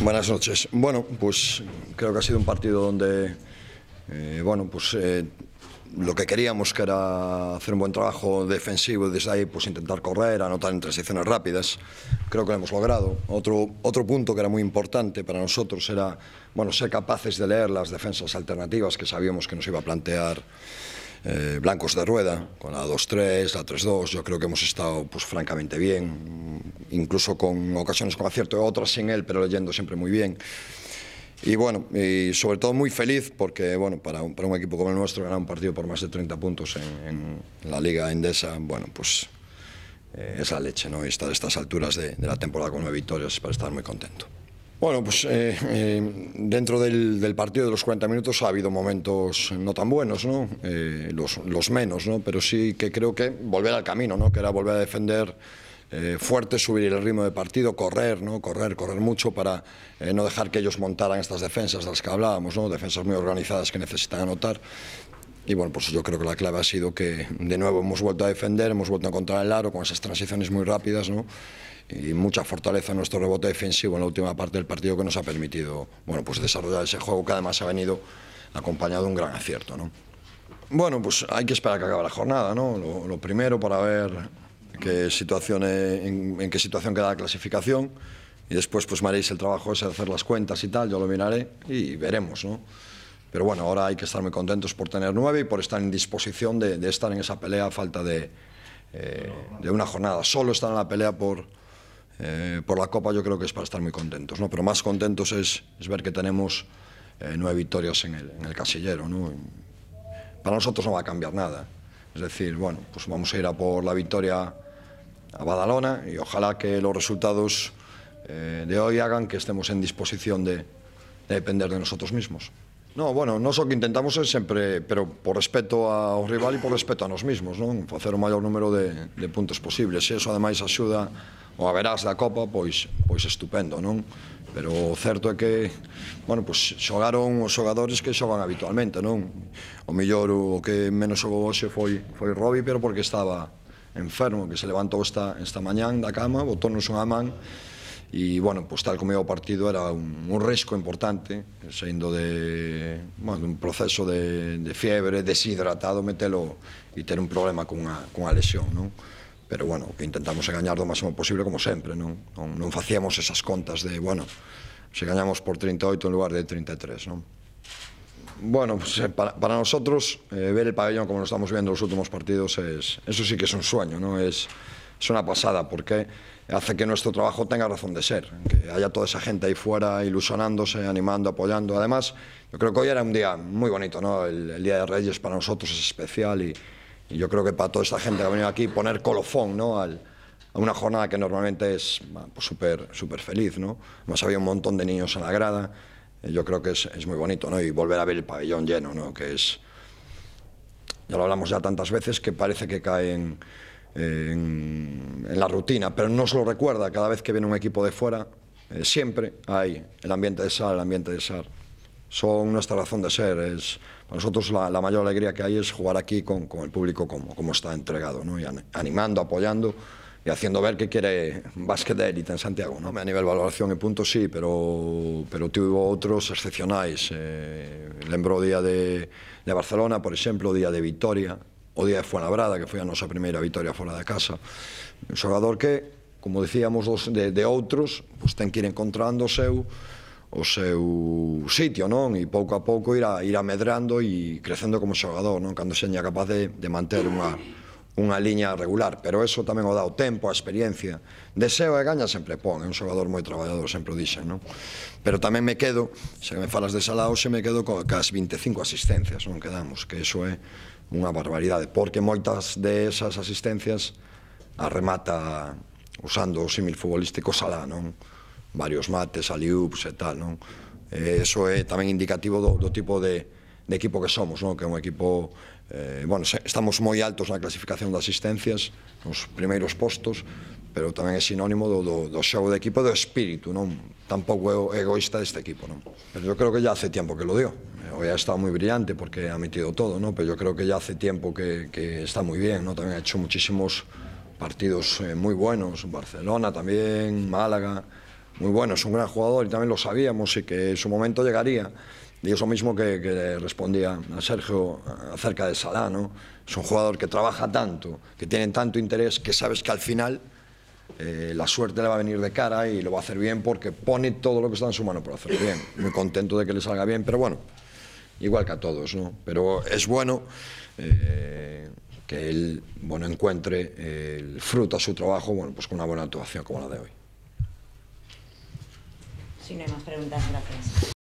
Buenas noches. Bueno, pues creo que ha sido un partido donde, eh, bueno, pues eh, lo que queríamos que era hacer un buen trabajo defensivo y desde ahí pues intentar correr, anotar en transiciones rápidas. Creo que lo hemos logrado. Otro, otro punto que era muy importante para nosotros era, bueno, ser capaces de leer las defensas alternativas que sabíamos que nos iba a plantear eh, blancos de rueda, con la 2-3, la 3-2, yo creo que hemos estado pues, francamente bien, incluso con ocasiones con acierto, otras sin él, pero leyendo siempre muy bien. Y bueno, y sobre todo muy feliz porque bueno, para un, para un equipo como el nuestro ganar un partido por más de 30 puntos en, la Liga Endesa, bueno, pues eh, es la leche, ¿no? Y estar a estas alturas de, de la temporada con nueve victorias para estar muy contento. Bueno, pues eh, eh, dentro del, partido de los 40 minutos ha habido momentos no tan buenos, ¿no? Eh, los, menos, ¿no? pero sí que creo que volver al camino, ¿no? que era volver a defender fuerte, subir el ritmo de partido, correr, ¿no? correr, correr mucho para no dejar que ellos montaran estas defensas de las que hablábamos, ¿no? defensas muy organizadas que necesitan anotar. Y bueno, pues yo creo que la clave ha sido que de nuevo hemos vuelto a defender, hemos vuelto a encontrar el aro con esas transiciones muy rápidas, ¿no? y mucha fortaleza en nuestro rebote defensivo en la última parte del partido que nos ha permitido bueno, pues desarrollar ese juego que además ha venido acompañado de un gran acierto. ¿no? Bueno, pues hay que esperar que acabe la jornada, ¿no? Lo, primero para ver qué situación, en, qué situación queda la clasificación y después pues maréis el trabajo es de hacer las cuentas y tal, yo lo miraré y veremos, ¿no? Pero bueno, ahora hay que estar muy contentos por tener nueve y por estar en disposición de, estar en esa pelea a falta de, eh, de una jornada. Solo estar en la pelea por, eh, por la Copa yo creo que es para estar muy contentos, ¿no? Pero más contentos es, ver que tenemos eh, nueve victorias en el, casillero, para nosotros no va a cambiar nada. Es decir, bueno, pues vamos a ir a por la victoria a Badalona y ojalá que los resultados eh, de hoy hagan que estemos en disposición de depender de nosotros mismos. No, bueno, nós o que intentamos é sempre, pero por respeto ao rival e por respeto a nos mismos, non? Facer o maior número de, de puntos posibles. E eso, ademais, axuda o averás da Copa, pois, pois estupendo, non? Pero o certo é que, bueno, pois xogaron os xogadores que xogan habitualmente, non? O millor o que menos xogou hoxe foi, foi Robi, pero porque estaba enfermo, que se levantou esta, esta mañán da cama, botónos unha man, e, bueno, pues, tal como ia o partido era un, un risco importante, saindo de, bueno, de un proceso de, de fiebre, deshidratado, metelo e ter un problema con una, con una lesión, non? Pero, bueno, que intentamos engañar do máximo posible, como sempre, non? Non, non facíamos esas contas de, bueno, se gañamos por 38 en lugar de 33, non? Bueno, pues, eh, para, para nosotros eh, ver el pabellón como lo estamos viendo los últimos partidos es eso sí que es un sueño, ¿no? Es es una pasada porque hace que nuestro trabajo tenga razón de ser, que haya toda esa gente ahí fuera ilusionándose, animando, apoyando. Además, yo creo que hoy era un día muy bonito, ¿no? El, Día de Reyes para nosotros es especial y, yo creo que para toda esta gente que ha venido aquí poner colofón, ¿no? a una jornada que normalmente es pues súper feliz, ¿no? Además había un montón de niños en la grada, eh, yo creo que es, es muy bonito, ¿no? Y volver a ver el pabellón lleno, ¿no? Que es... Ya lo hablamos ya tantas veces que parece que caen en, en la rutina, pero nos lo recuerda cada vez que viene un equipo de fuera, eh, siempre hay el ambiente de sal, el ambiente de sal. Son nuestra razón de ser, es para nosotros la, la mayor alegría que hay es jugar aquí con, con el público como, como está entregado, ¿no? y animando, apoyando y haciendo ver que quiere básquet de élite en Santiago. ¿no? A nivel valoración e puntos sí, pero, pero tuvo otros excepcionais. Eh, lembro o día de, de Barcelona, por exemplo, o día de Vitoria, o día de Fuenlabrada, que foi a nosa primeira vitória fora da casa. Un xogador que, como dicíamos dos, de, de outros, pues, pois ten que ir encontrando o seu o seu sitio, non? E pouco a pouco ir, a, ir amedrando e crecendo como xogador, non? Cando seña capaz de, de manter unha, unha liña regular, pero eso tamén o dá o tempo, a experiencia. Deseo e gaña sempre pon, é un xogador moi traballador, sempre o dixen, non? Pero tamén me quedo, se me falas de Salao, se me quedo coas 25 asistencias, non quedamos, que eso é unha barbaridade, porque moitas de esas asistencias arremata usando o símil futbolístico Salá, non? Varios mates, aliups e tal, non? Eh, eso é tamén indicativo do, do tipo de, de equipo que somos, ¿no? que é un equipo eh, bueno, estamos moi altos na clasificación das asistencias, nos primeiros postos, pero tamén é sinónimo do, do, do xogo de equipo do espírito, non? Tampouco é egoísta deste equipo, non? Pero eu creo que já hace tempo que lo dio. Hoy ha estado moi brillante porque ha metido todo, non? Pero yo creo que ya hace tiempo que, que está moi bien, non? Tamén ha hecho muchísimos partidos eh, moi buenos, Barcelona tamén, Málaga, moi bueno, es un gran jugador y tamén lo sabíamos y que en su momento llegaría. Y eso mismo que, respondía a Sergio acerca de Salah, Es un jugador que trabaja tanto, que tiene tanto interés, que sabes que al final eh, la suerte le va a venir de cara y lo va a hacer bien porque pone todo lo que está en su mano para hacerlo bien. Muy contento de que le salga bien, pero bueno, igual que a todos, ¿no? Pero es bueno eh, que él bueno, encuentre eh, el fruto a su trabajo bueno, pues con una buena actuación como la de hoy. Si no hay más preguntas,